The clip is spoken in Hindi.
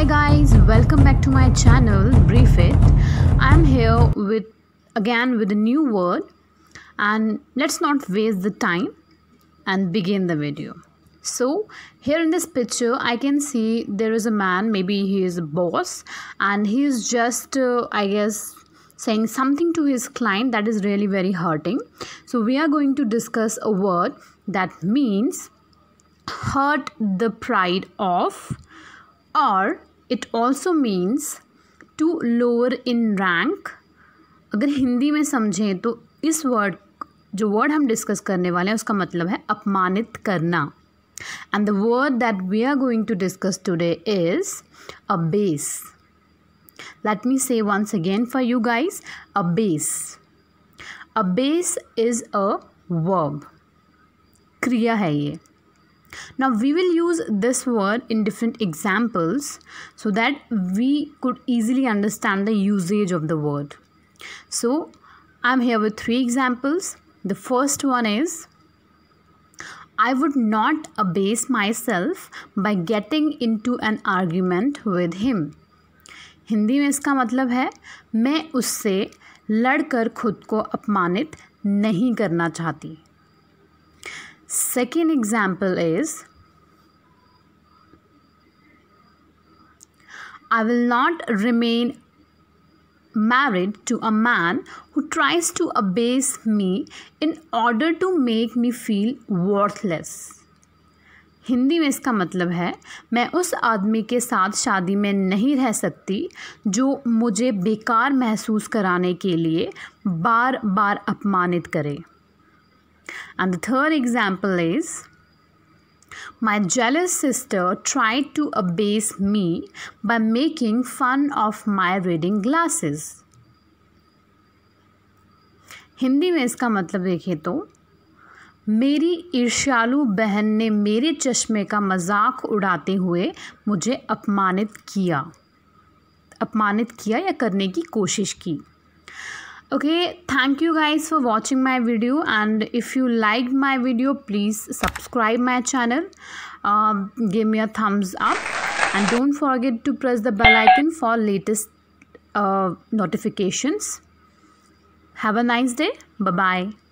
hi guys welcome back to my channel brief it i'm here with again with a new word and let's not waste the time and begin the video so here in this picture i can see there is a man maybe he is a boss and he is just uh, i guess saying something to his client that is really very hurting so we are going to discuss a word that means hurt the pride of or it also means to lower in rank अगर हिंदी में समझें तो इस वर्ड जो वर्ड हम डिस्कस करने वाले हैं उसका मतलब है अपमानित करना and the word that we are going to discuss today is abase let me say once again for you guys abase abase is a verb क्रिया है ये now we will use this word in different examples so that we could easily understand the usage of the word so i'm here with three examples the first one is I would not abase myself by getting into an argument with him. hindi mein iska matlab hai main usse ladkar khud ko apmanit नहीं करना चाहती Second example is I will not remain married to a man who tries to abase me in order to make me feel worthless. Hindi में इसका मतलब है मैं उस आदमी के साथ शादी में नहीं रह सकती जो मुझे बेकार महसूस कराने के लिए बार बार अपमानित करे And the third example is my jealous sister tried to abase me by making fun of my reading glasses. Hindi में इसका मतलब देखें तो मेरी ईर्ष्यालु बहन ने मेरे चश्मे का मजाक उड़ाते हुए मुझे अपमानित किया अपमानित किया या करने की कोशिश की okay thank you guys for watching my video and if you liked my video please subscribe my channel uh, give me a thumbs up and don't forget to press the bell icon for latest uh, notifications have a nice day bye bye